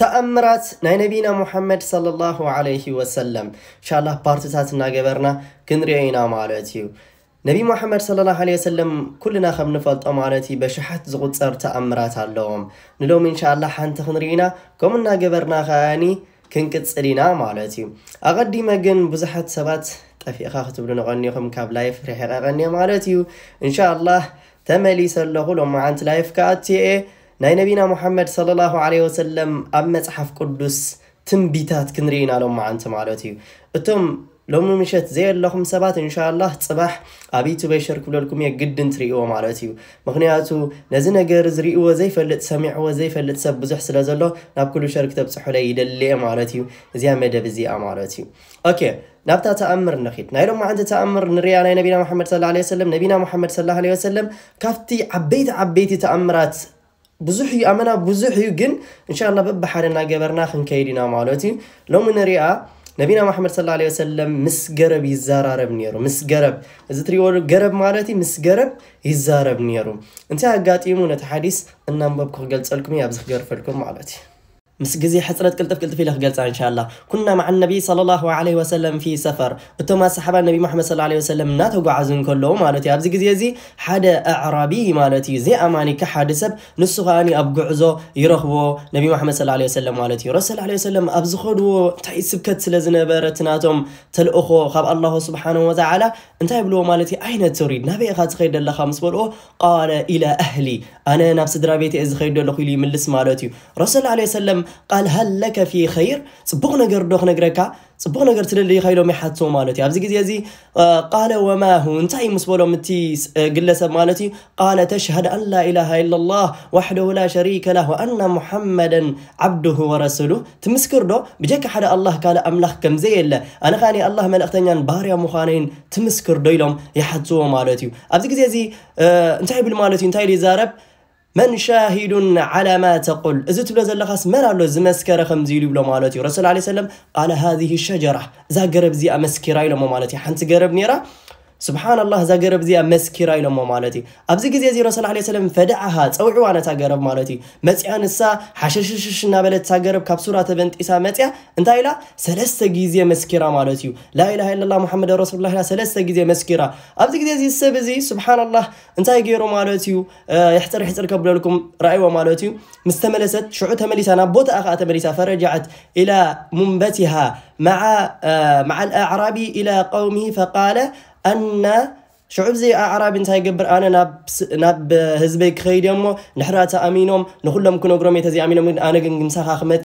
ተአምራት ናይ ነቢና ሙሐመድ صለ ላሁ ዓለይህ ወሰለም እንሻላ ፓርትታት እናገበርና ክንሪኦ ኢና ማለት እዩ ነቢ ሙሐመድ صለ ላሁ ለ ወሰለም ኩልና ከም ንፈልጦ ማለት እዩ በሽሓት ዝቁፀር ተኣምራት ኣለዎም ንሎሚ እንሻላ ሓንቲ ክንርኢና ከምኡ እናገበርና ከዓኒ ክንቅፅል ኢና ማለት እዩ ኣቐዲመ ግን ብዙሓት ሰባት ጠፊእኻ ክትብሉ ንቐኒኹም ካብ ላይፍ ርሒቐ ቀኒዮ ማለት እዩ እንሻ ላ ተመሊሰ ኣለኹ ሎም መዓንቲ ላይፍ ከዓ እትየ ናይ ነቢና ሙሓመድ صለ ላሁ ለ ወሰለም ኣብ መፅሓፍ ቅዱስ ትንቢታት ክንርኢ ኢና ሎም መዓንቲ ማለት እዩ እቶም ሎሚ ምሸት ዘየለኹም ሰባት እንሻላህ ፅባሕ ኣብ ዩቱበይ ሸር ክብለልኩም እየ ግድን ትርእይዎ ማለት እዩ ምክንያቱ ነዚ ነገር ዝርእይዎ ዘይፈልጥ ሰሚዕዎ ዘይፈልጥ ሰብ ብዙሕ ስለ ዘሎ ናብ ኩሉ ሸር ክተብፅሑለ ይደልየ ማለት እዩ እዚኣ መደብ እዚኣ ማለት እዩ ኦኬ ናብታ ተኣምር ንኽድ ናይ ሎም ዓንቲ ተኣምር ንሪያ ናይ ነቢና መሓመድ ስ ለ ወሰለም ነቢና መሓመድ ስ ለ ወሰለም ካብቲ ዓበይቲ ዓበይቲ ተኣምራት ብዙሕ እዩ ኣመና ብዙሕ እዩ ግን እንሻላ በብሓደ እናገበርና ክንከይድ ኢና ማለት እዩ ሎሚ ንሪኣ ነቢና ማሕመድ ስ ለ ወሰለም ምስ ገረብ ይዘራረብ ነይሩ ምስ ገረብ እዚ እትሪእዎ ገረብ ማለት እዩ ምስ ገረብ ይዛረብ ነይሩ እንታይ ኣጋጢሙ ነቲ ሓዲስ እናንበብኩ ክገልፀልኩም እየ ኣብዚ ክገርፈልኩም ማለት እዩ مسجزي قزي حسرت قلت في قلت في لخ إن شاء الله كنا مع النبي صلى الله عليه وسلم في سفر أتوما صحاب النبي محمد صلى الله عليه وسلم ناتو قعزن كله مالتي أبزي قزي زي حدا أعرابي مالتي زي أماني كحد سب نسخاني أبقى عزو يرخبو نبي محمد صلى الله عليه وسلم مالتي رسل عليه وسلم أبزي خدو تايسب كتل زنبارت ناتم تلقو خب الله سبحانه وتعالى انت يبلو مالتي أين تريد نبي أخذ خير الله خمس بلو قال إلى أهلي أنا نفس درابيتي إز خير الله خيلي من مالتي رسل عليه وسلم قال هل لك في خير صبغ نجر دوخ نجركا صبغ نجر تللي خيلو محاتو مالتي أبزي جزي زي قال وما هو انتي مسبولو متي قلة مالتي قال تشهد أن لا إله إلا الله وحده لا شريك له وأن محمدا عبده ورسوله تمسكر دو بجك حدا الله قال أملخ كم زي إلا أنا خاني الله من أختنيان باريا مخانين تمسكر دويلهم يحاتو مالتي أبزي جزي زي انتي بالمالتي انتي لزارب من شاهد على ما تقول زت بلا زلا خاص مر على زمسكرة خمزيل بلا مالتي رسول عليه السلام قال هذه الشجرة زا قرب زي أمسكرة إلى مالتي حنت قرب نيرة ስብሓን ላ እዛ ገረብ እዚኣ መስኪራ ኢሎሞ ማለት እዩ ኣብዚ ግዜ እዚ ረሱል ለ ሰለም ፈድዓሃ ፀውዕዋ ነታ ገረብ ማለት እዩ መፅያ ንሳ ሓሸሽሽሽ እናበለት እታ ገረብ ካብ ሱራ ተበንጢሳ መፅያ እንታይ ኢላ ሰለስተ ግዜ መስኪራ ማለት እዩ ላኢላ ኢላ ሙሓመድ ረሱሉላ ኢላ ሰለስተ ግዜ መስኪራ ኣብዚ ግዜ እዚ ሰብ እዚ ስብሓን ላ እንታይ ገይሩ ማለት እዩ ሕፅር ሕፅር ከብለልኩም ረእይዎ ማለት እዩ ምስ ተመለሰት ሽዑ ተመሊሳ ናብ ቦታኣ ከዓ ተመሊሳ ፈረጃዓት ኢላ ሙንበቲሃ مع آه، مع الاعرابي الى قومه فقال ان شعوب زي اعراب انت يقبر انا ناب ناب هزبي خيدمو نحراتا امينوم نخلهم كنو غرومي تزي امينوم انا كنمسخ اخمت